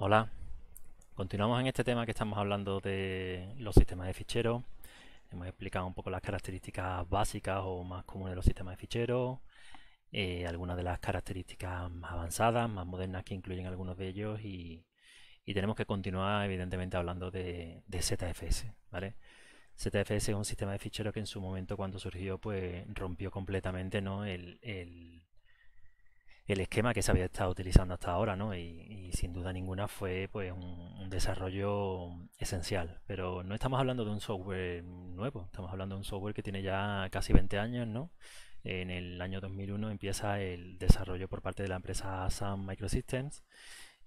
Hola, continuamos en este tema que estamos hablando de los sistemas de ficheros. Hemos explicado un poco las características básicas o más comunes de los sistemas de ficheros, eh, algunas de las características más avanzadas, más modernas que incluyen algunos de ellos y, tenemos que continuar evidentemente hablando de, ZFS, ZFS es un sistema de ficheros que en su momento cuando surgió pues rompió completamente el el esquema que se había estado utilizando hasta ahora, ¿no? Y, sin duda ninguna fue pues un, desarrollo esencial. Pero no estamos hablando de un software nuevo, estamos hablando de un software que tiene ya casi 20 años, ¿no? En el año 2001 empieza el desarrollo por parte de la empresa Sun Microsystems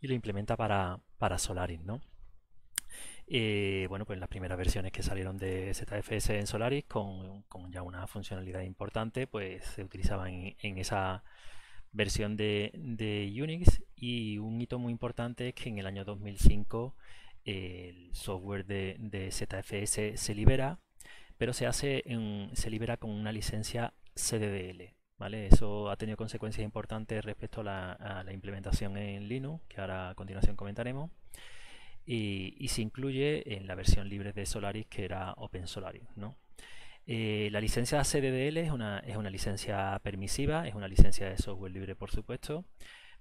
y lo implementa para, para Solaris, ¿no? Eh, bueno, pues las primeras versiones que salieron de ZFS en Solaris con, ya una funcionalidad importante, pues se utilizaban en esa versión de, Unix y un hito muy importante es que en el año 2005 el software de, ZFS se libera, pero se hace en, se libera con una licencia CDDL. ¿vale? Eso ha tenido consecuencias importantes respecto a la, implementación en Linux, que ahora a continuación comentaremos. Y, y, se incluye en la versión libre de Solaris, que era OpenSolaris. ¿no? Eh, la licencia CDDL es una, licencia permisiva, es una licencia de software libre por supuesto,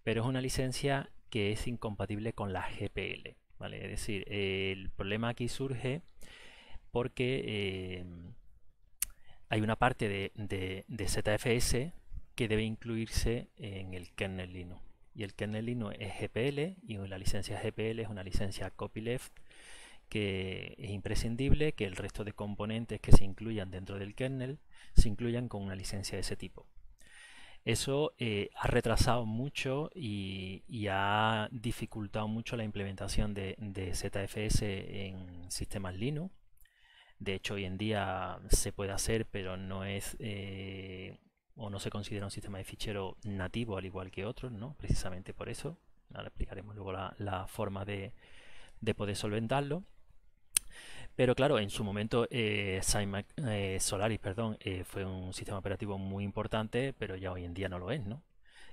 pero es una licencia que es incompatible con la GPL. ¿vale? Es decir, el problema aquí surge porque eh, hay una parte de, de, ZFS que debe incluirse en el kernel Linux. Y el kernel Linux es GPL y la licencia GPL es una licencia copyleft que es imprescindible que el resto de componentes que se incluyan dentro del kernel se incluyan con una licencia de ese tipo. Eso eh, ha retrasado mucho y, ha dificultado mucho la implementación de, ZFS en sistemas Linux. De hecho, hoy en día se puede hacer, pero no es eh, o no se considera un sistema de fichero nativo al igual que otros, ¿no? Precisamente por eso. Ahora explicaremos luego la, forma de, de, poder solventarlo. Pero claro, en su momento eh, eh, Solaris perdón, eh, fue un sistema operativo muy importante, pero ya hoy en día no lo es, ¿no?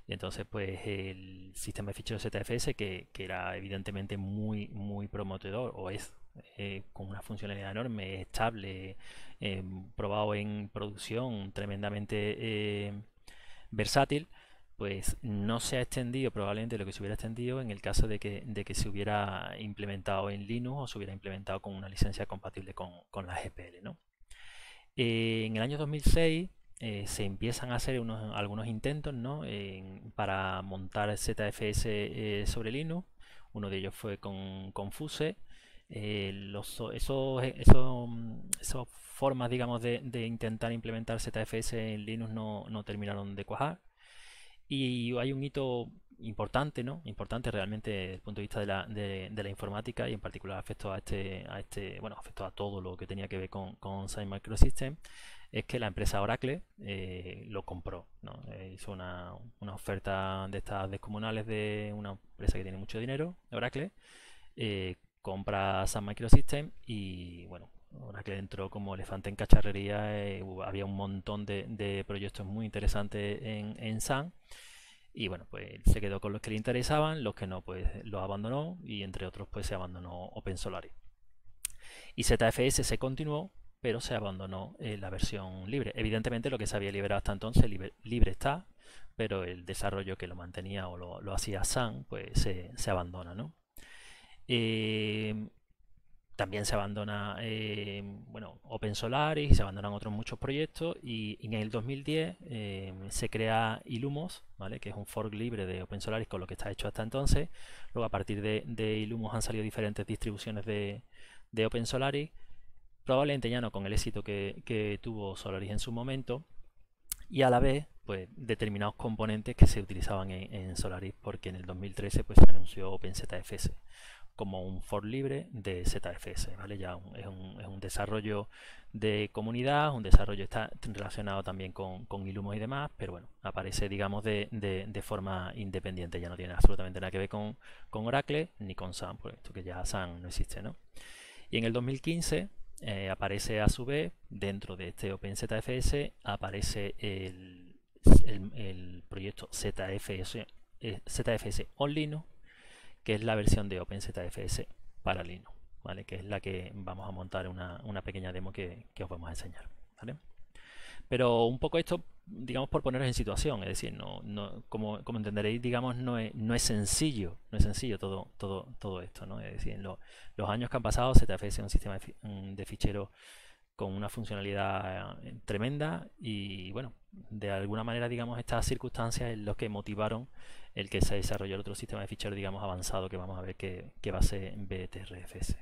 Y entonces, pues el sistema de ficheros ZFS, que, que era evidentemente muy, muy prometedor, o es con una funcionalidad enorme, estable, probado en producción, tremendamente versátil, pues no se ha extendido probablemente lo que se hubiera extendido en el caso de que, se hubiera implementado en Linux o se hubiera implementado con una licencia compatible con, la GPL. ¿no? Eh, en el año 2006 eh, se empiezan a hacer unos, algunos intentos para montar ZFS eh, sobre Linux. Uno de ellos fue con, Fuse. Mm, esas formas, digamos, de, intentar implementar ZFS en Linux no terminaron de cuajar. Y hay un hito importante, ¿no? Importante realmente desde el punto de vista de la, de, la informática y en particular afecto a este, a este, bueno, afecto a todo lo que tenía que ver con, con Microsystems, Microsystem, es que la empresa Oracle eh, lo compró, ¿no? Eh, hizo una, una, oferta de estas descomunales de una empresa que tiene mucho dinero, Oracle, eh, compra Sun Microsystems y bueno, ahora que entró como elefante en cacharrería, eh, había un montón de, proyectos muy interesantes en, en SAN y bueno, pues se quedó con los que le interesaban, los que no, pues los abandonó y entre otros pues se abandonó OpenSolaris. Y ZFS se continuó, pero se abandonó eh, la versión libre. Evidentemente lo que se había liberado hasta entonces libre, está, pero el desarrollo que lo mantenía o lo, hacía SAN pues se, abandona, ¿no? Eh, también se abandona OpenSolaris eh, bueno, Open y se abandonan otros muchos proyectos y, en el 2010 eh, se crea Ilumos, ¿vale? que es un fork libre de OpenSolaris con lo que está hecho hasta entonces. Luego a partir de, de Illumos han salido diferentes distribuciones de, de Open probablemente ya no con el éxito que, tuvo Solaris en su momento y a la vez pues, determinados componentes que se utilizaban en, Solaris porque en el 2013 pues, se anunció OpenZFS como un for libre de ZFS, ¿vale? Ya es, un, desarrollo de comunidad, un desarrollo está relacionado también con, con Illumos y demás, pero bueno, aparece, digamos, de, forma independiente, ya no tiene absolutamente nada que ver con, Oracle ni con SAN, por esto que ya SAN no existe, ¿no? Y en el 2015 eh, aparece a su vez, dentro de este OpenZFS, aparece el, proyecto ZFS, eh, ZFS On Linux, que es la versión de OpenZFS para Linux, ¿vale? Que es la que vamos a montar una, una pequeña demo que, os vamos a enseñar, Pero un poco esto, digamos, por poneros en situación, es decir, no, como, como, entenderéis, digamos, no es, no es sencillo, no es sencillo todo, todo, todo esto, ¿no? Es decir, en los años que han pasado, ZFS es un sistema de ficheros con una funcionalidad eh, tremenda y bueno, de alguna manera digamos estas circunstancias es lo que motivaron el que se desarrolló el otro sistema de fichero, digamos, avanzado que vamos a ver que, va a ser BTRFS.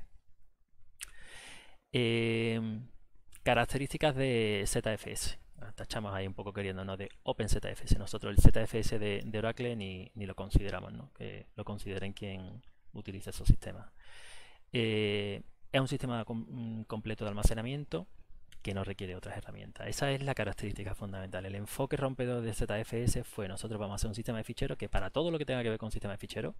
Em, características de ZFS. Ah, tachamos ahí un poco queriendo no de OpenZFS. Nosotros el ZFS de, Oracle ni, ni, lo consideramos, ¿no? que lo consideren quien utiliza esos sistemas. Eh, es un sistema mm, completo de almacenamiento que no requiere otras herramientas. Esa es la característica fundamental. El enfoque rompedor de ZFS fue nosotros vamos a hacer un sistema de ficheros que para todo lo que tenga que ver con sistema de ficheros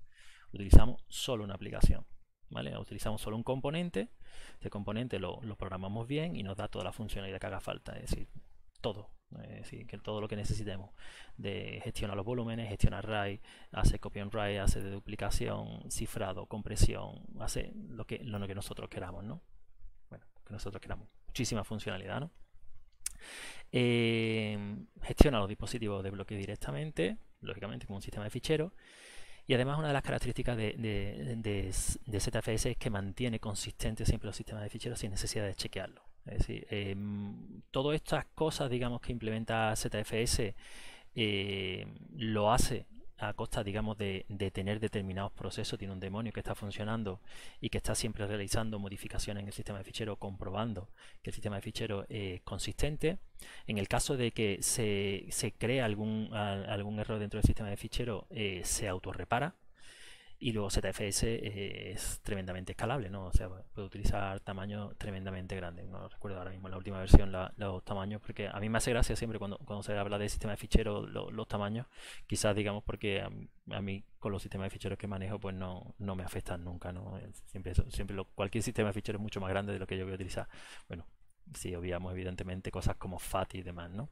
utilizamos solo una aplicación. ¿Vale? Utilizamos solo un componente, este componente lo, programamos bien y nos da toda la funcionalidad que haga falta, es decir, todo, es decir, que todo lo que necesitemos de gestionar los volúmenes, gestionar RAID, hacer copy and write, hacer de duplicación, cifrado, compresión, hace lo que, lo que nosotros queramos, ¿no? Bueno, que nosotros queramos funcionalidad, ¿no? Eh, gestiona los dispositivos de bloque directamente, lógicamente como un sistema de ficheros. Y además una de las características de, ZFS es que mantiene consistente siempre los sistemas de ficheros sin necesidad de chequearlo Es decir, em, todas estas cosas, digamos, que implementa ZFS eh, lo hace a costa, digamos, de, tener determinados procesos, tiene un demonio que está funcionando y que está siempre realizando modificaciones en el sistema de fichero, comprobando que el sistema de fichero es consistente. En el caso de que se, se cree algún, algún error dentro del sistema de fichero, eh, se autorrepara y luego ZFS eh, es tremendamente escalable, ¿no? O sea, puede utilizar tamaños tremendamente grandes. No recuerdo ahora mismo la última versión los tamaños, porque a mí me hace gracia siempre cuando, se habla de sistema de ficheros los tamaños. Quizás, digamos, porque a, mí con los sistemas de ficheros que manejo, pues no, me afectan nunca, ¿no? Siempre, siempre cualquier sistema de ficheros es mucho más grande de lo que yo voy a utilizar. Bueno, si obviamos evidentemente cosas como FAT y demás, ¿no?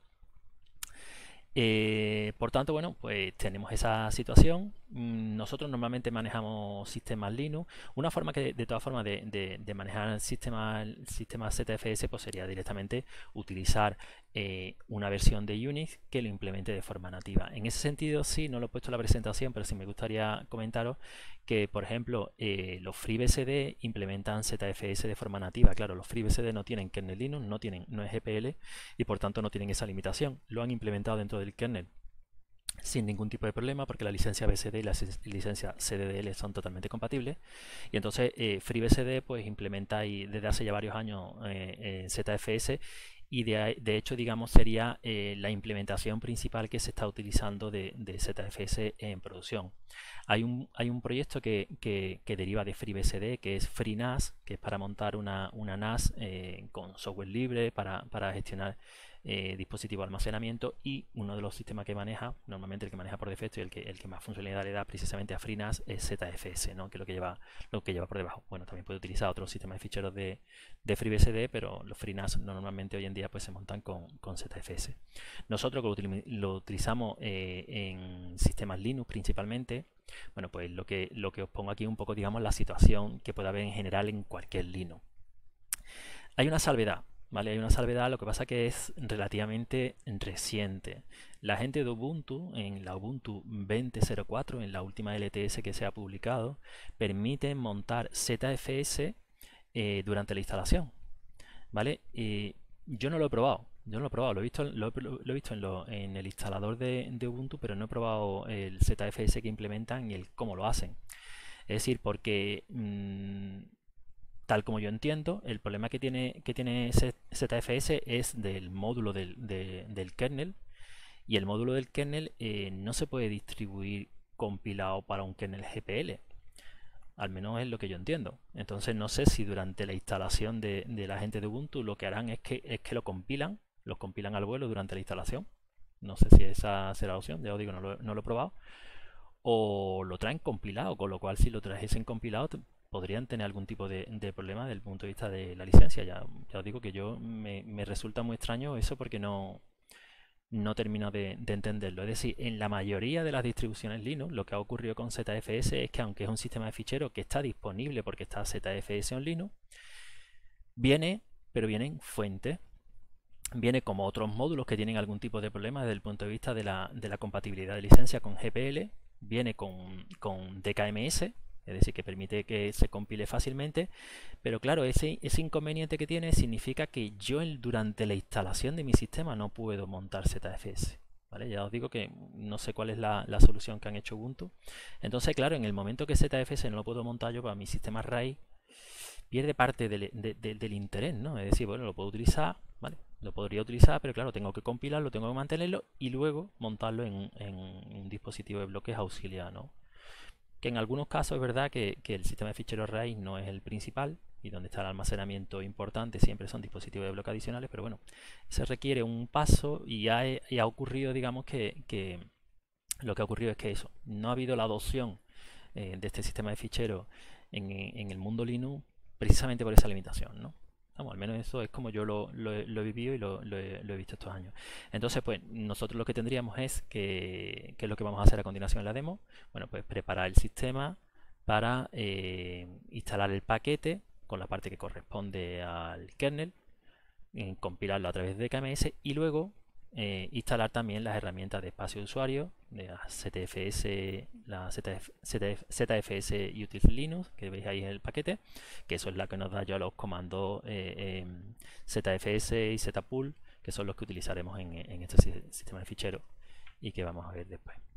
Eh, por tanto, bueno, pues tenemos esa situación Mm, nosotros normalmente manejamos sistemas Linux. Una forma que, de todas formas, de, manejar el sistema, sistema ZFS pues sería directamente utilizar eh, una versión de Unix que lo implemente de forma nativa. En ese sentido, sí, no lo he puesto en la presentación, pero sí me gustaría comentaros que, por ejemplo, eh, los FreeBSD implementan ZFS de forma nativa. Claro, los FreeBSD no tienen kernel Linux, no, tienen, no es GPL y por tanto no tienen esa limitación. Lo han implementado dentro del kernel sin ningún tipo de problema porque la licencia BCD y la licencia CDDL son totalmente compatibles y entonces eh, FreeBCD FreeBSD pues implementa y desde hace ya varios años eh, ZFS y de, hecho digamos sería eh, la implementación principal que se está utilizando de, ZFS en producción. Hay un, hay un proyecto que, deriva de FreeBSD que es FreeNAS que es para montar una, NAS con software libre para, para gestionar eh, dispositivo de almacenamiento y uno de los sistemas que maneja, normalmente el que maneja por defecto y el que, el que más funcionalidad le da precisamente a FreeNAS es ZFS, que es lo que, lleva, lo que lleva por debajo. Bueno, también puede utilizar otros sistemas de ficheros de, de FreeBSD, pero los FreeNAS normalmente hoy en día pues, se montan con, ZFS. Nosotros lo, utilizamos eh, en sistemas Linux principalmente, bueno, pues lo que, lo que os pongo aquí es un poco, digamos, la situación que puede haber en general en cualquier Linux. Hay una salvedad, ¿vale? Hay una salvedad, lo que pasa que es relativamente reciente. La gente de Ubuntu, en la Ubuntu 20.04, en la última LTS que se ha publicado, permite montar ZFS eh, durante la instalación, ¿vale? Y yo no lo he probado, yo no lo he probado, lo he visto, lo, he visto en, el instalador de, Ubuntu, pero no he probado el ZFS que implementan y el cómo lo hacen. Es decir, porque mm, tal como yo entiendo, el problema que tiene, que tiene ZFS es del módulo del, kernel y el módulo del kernel eh, no se puede distribuir compilado para un kernel GPL. Al menos es lo que yo entiendo. Entonces no sé si durante la instalación de, la gente de Ubuntu lo que harán es que, es que lo compilan, lo compilan al vuelo durante la instalación. No sé si esa será la opción, ya os digo, no lo, no lo he probado. O lo traen compilado, con lo cual si lo trajesen compilado podrían tener algún tipo de, problema desde el punto de vista de la licencia. Ya, os digo que yo me, resulta muy extraño eso porque no, no termino de, entenderlo. Es decir, en la mayoría de las distribuciones Linux, lo que ha ocurrido con ZFS es que aunque es un sistema de ficheros que está disponible porque está ZFS en Linux, viene, pero vienen fuente, Viene como otros módulos que tienen algún tipo de problema desde el punto de vista de la, compatibilidad de licencia con GPL. Viene con, con DKMS, es decir, que permite que se compile fácilmente, pero claro, ese, inconveniente que tiene significa que yo durante la instalación de mi sistema no puedo montar ZFS. ¿Vale? Ya os digo que no sé cuál es la, solución que han hecho Ubuntu. Entonces, claro, en el momento que ZFS no lo puedo montar yo para mi sistema RAID, pierde parte del, interés, ¿no? Es decir, bueno, lo puedo utilizar, ¿vale? Lo podría utilizar, pero claro, tengo que compilarlo, tengo que mantenerlo y luego montarlo en un dispositivo de bloques auxiliar, ¿no? en algunos casos es verdad que, el sistema de ficheros RAID no es el principal y donde está el almacenamiento importante siempre son dispositivos de bloque adicionales, pero bueno, se requiere un paso y ha, ha ocurrido, digamos, que, lo que ha ocurrido es que eso, no ha habido la adopción eh, de este sistema de ficheros en, en el mundo Linux precisamente por esa limitación, ¿no? al menos eso es como yo lo, he vivido y lo, he, visto estos años. Entonces, pues nosotros lo que tendríamos es que, ¿qué es lo que vamos a hacer a continuación en la demo? Bueno, pues preparar el sistema para eh, instalar el paquete con la parte que corresponde al kernel, eh, compilarlo a través de KMS y luego eh, instalar también las herramientas de espacio de usuario, de la ZFS, la ZFS Util Linux, que veis ahí en el paquete, que eso es la que nos da ya los comandos eh, em, ZFS y ZPool, que son los que utilizaremos en, en este sistema de ficheros y que vamos a ver después.